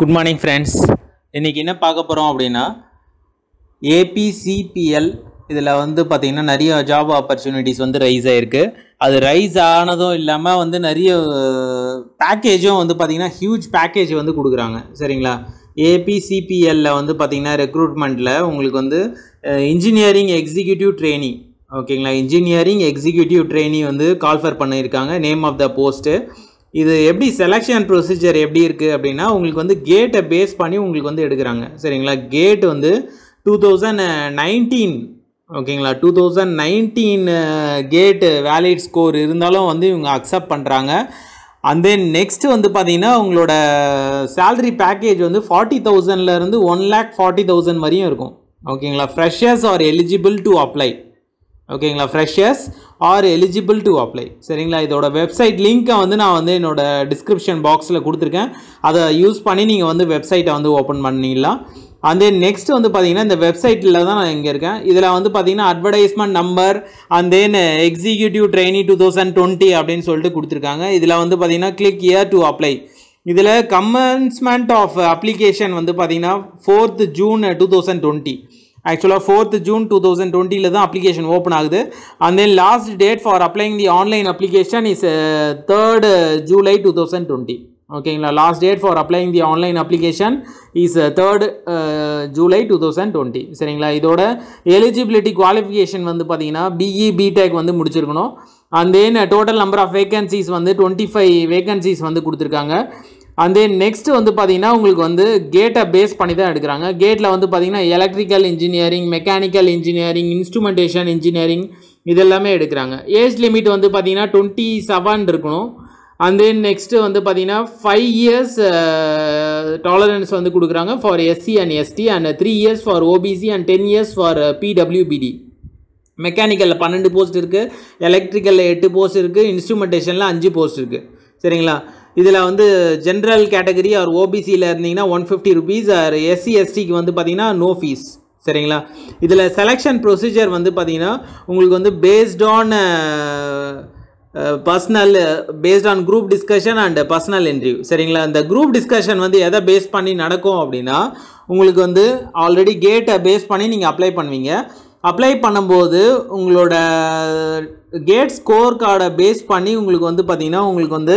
good morning friends இன்றைக்கி என்ன பார்க்க போகிறோம் அப்படின்னா ஏபிசிபிஎல் இதில் வந்து பார்த்திங்கன்னா நிறைய ஜாப் ஆப்பர்ச்சுனிட்டிஸ் வந்து ரைஸ் ஆகிருக்கு அது ரைஸ் ஆனதும் இல்லாமல் வந்து நிறைய பேக்கேஜும் வந்து பார்த்திங்கன்னா ஹியூஜ் பேக்கேஜ் வந்து கொடுக்குறாங்க சரிங்களா ஏபிசிபிஎல்ல வந்து பார்த்திங்கன்னா ரெக்ரூட்மெண்ட்டில் உங்களுக்கு வந்து இன்ஜினியரிங் எக்ஸிக்யூட்டிவ் ட்ரெயினிங் ஓகேங்களா இன்ஜினியரிங் எக்ஸிக்யூட்டிவ் ட்ரெயினிங் வந்து கால்ஃபர் பண்ணியிருக்காங்க நேம் ஆஃப் த போஸ்ட்டு இது எப்படி செலெக்ஷன் ப்ரொசீஜர் எப்படி இருக்குது அப்படின்னா உங்களுக்கு வந்து கேட்டை பேஸ் பண்ணி உங்களுக்கு வந்து எடுக்கிறாங்க சரிங்களா கேட் வந்து டூ தௌசண்ட் நைன்டீன் ஓகேங்களா two thousand nineteen GATE valid score இருந்தாலும் வந்து இவங்க அக்செப்ட் பண்ணுறாங்க அண்ட் தென் நெக்ஸ்ட்டு வந்து பார்த்தீங்கன்னா உங்களோட சேல்ரி பேக்கேஜ் வந்து ஃபார்ட்டி தௌசண்ட்லேருந்து ஒன் லேக் ஃபார்ட்டி தௌசண்ட் வரையும் இருக்கும் ஓகேங்களா freshers are eligible to apply ஓகேங்களா freshers are eligible to apply சரிங்களா இதோட வெப்சைட் லிங்க்கை வந்து நான் வந்து என்னோட டிஸ்கிரிப்ஷன் பாக்ஸில் கொடுத்துருக்கேன் அதை யூஸ் பண்ணி நீங்கள் வந்து வெப்சைட்டை வந்து ஓப்பன் பண்ணிடலாம் அந்த நெக்ஸ்ட் வந்து பார்த்தீங்கன்னா இந்த வெப்சைட்டில் தான் நான் இங்கே இருக்கேன் இதில் வந்து பார்த்தீங்கன்னா advertisement number and then executive trainee two thousand twenty அப்படின்னு சொல்லிட்டு கொடுத்துருக்காங்க இதில் வந்து பார்த்தீங்கன்னா கிளிக் இயர் டு அப்ளை இதில் கமன்ஸ்மெண்ட் ஆஃப் அப்ளிகேஷன் வந்து பார்த்தீங்கன்னா fourth June two thousand twenty ஆக்சுவலாக ஃபோர்த் ஜூன் டூ தௌசண்ட் டுவெண்ட்டியில் தான் அப்ளிகேஷன் ஓப்பன் ஆகுது and then last date for applying the online application is third July two thousand twenty ஓகேங்களா last date for applying the online application is third July two thousand twenty சரிங்களா இதோட eligibility qualification வந்து பார்த்தீங்கன்னா BE BTech e, வந்து முடிச்சிருக்கணும் and then total number of vacancies வந்து twenty five vacancies வந்து கொடுத்துருக்காங்க அண்ட் தென் நெக்ஸ்ட் வந்து பார்த்தீங்கன்னா உங்களுக்கு வந்து கேட்டை பேஸ் பண்ணி தான் எடுக்கிறாங்க கேட்டில் வந்து பார்த்தீங்கன்னா electrical engineering mechanical engineering instrumentation engineering இதெல்லாமே எடுக்கிறாங்க ஏஜ் லிமிட் வந்து பார்த்தீங்கன்னா டுவெண்ட்டி செவன் இருக்கணும் அண்ட் தென் நெக்ஸ்ட்டு வந்து பார்த்தீங்கன்னா ஃபைவ் இயர்ஸ் டாலரன்ஸ் வந்து கொடுக்குறாங்க for SC and ST and three years for OBC and ten years for பிடபிள்யூபிடி மெக்கானிக்கலில் பன்னெண்டு போஸ்ட் இருக்குது எலக்ட்ரிக்கலில் எட்டு போஸ்ட் இருக்குது இன்ஸ்ட்ருமெண்டேஷனில் அஞ்சு போஸ்ட் இருக்குது சரிங்களா இதில் வந்து ஜென்ரல் கேட்டகரி ஆர் ஓபிசியில் இருந்தீங்கன்னா one fifty rupees or SC எஸ்டிக்கு வந்து பார்த்தீங்கன்னா நோ ஃபீஸ் சரிங்களா இதில் செலெக்ஷன் ப்ரொசீஜர் வந்து பார்த்தீங்கன்னா உங்களுக்கு வந்து based on personal based on group discussion and personal interview சரிங்களா இந்த குரூப் டிஸ்கஷன் வந்து எதை பேஸ் பண்ணி நடக்கும் அப்படின்னா உங்களுக்கு வந்து ஆல்ரெடி கேட்டை பேஸ் பண்ணி நீங்கள் அப்ளை பண்ணுவீங்க அப்ளை பண்ணும்போது உங்களோட கேட் ஸ்கோர் கார்டை பேஸ் பண்ணி உங்களுக்கு வந்து பார்த்திங்கன்னா உங்களுக்கு வந்து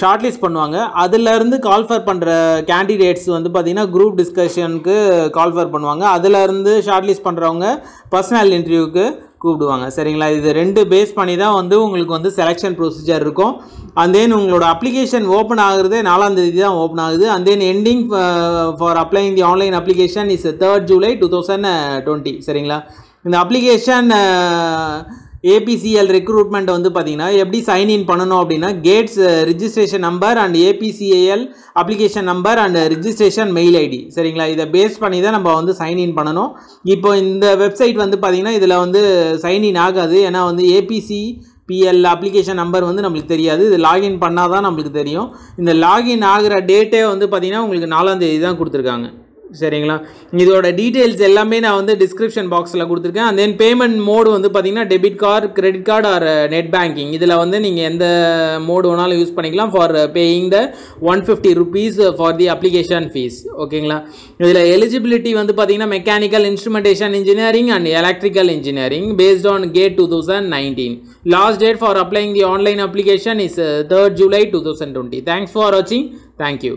ஷார்ட் லிஸ்ட் பண்ணுவாங்க அதிலேருந்து கால்ஃபர் பண்ணுற கேண்டிடேட்ஸ் வந்து பார்த்திங்கன்னா குரூப் டிஸ்கஷனுக்கு கால்ஃபர் பண்ணுவாங்க அதிலேருந்து ஷார்ட் லிஸ்ட் பண்ணுறவங்க பர்சனல் இன்டர்வியூக்கு கூப்பிடுவாங்க சரிங்களா இது ரெண்டு பேஸ் பண்ணி தான் வந்து உங்களுக்கு வந்து செலெக்ஷன் ப்ரொசீஜர் இருக்கும் அண்ட் தென் உங்களோட அப்ளிகேஷன் ஓப்பன் ஆகுறது நாலாம் தேதி தான் ஓப்பன் ஆகுது and then ending for applying the online application is third July two thousand twenty சரிங்களா இந்த அப்ளிகேஷன் ஏபிசிஎல் ரெக்ரூட்மெண்ட் வந்து பார்த்திங்கன்னா எப்படி சைன்இன் பண்ணணும் அப்படின்னா GATE's registration number and ABCAL application number and registration mail ID சரிங்களா இதை பேஸ் பண்ணி தான் நம்ம வந்து சைன்இன் பண்ணணும் இப்போ இந்த வெப்சைட் வந்து பார்த்திங்கன்னா இதில் வந்து சைன்இன் ஆகாது ஏன்னா வந்து ஏபிசி பிஎல் அப்ளிகேஷன் நம்பர் வந்து நம்மளுக்கு தெரியாது இது லாகின் பண்ணால் தான் நம்மளுக்கு தெரியும் இந்த லாகின் ஆகிற டேட்டே வந்து பார்த்திங்கன்னா உங்களுக்கு நாலாம் தேதி தான் கொடுத்துருக்காங்க சரிங்களா இதோட டீட்டெயில்ஸ் எல்லாமே நான் வந்து டிஸ்கிரிப்ஷன் பாக்ஸில் கொடுத்துருக்கேன் அந்த தென் பேமெண்ட் மோடு வந்து பார்த்தீங்கன்னா debit card credit card or net banking இதில் வந்து நீங்கள் எந்த மோடு வேணாலும் யூஸ் பண்ணிக்கலாம் for paying the one fifty rupees for the application fee ஓகேங்களா இதில் எலிஜிபிலிட்டி வந்து பார்த்தீங்கன்னா mechanical instrumentation engineering and electrical engineering based on GATE two thousand nineteen last date for applying the online application is third July two thousand twenty thanks for வாட்சிங் thank you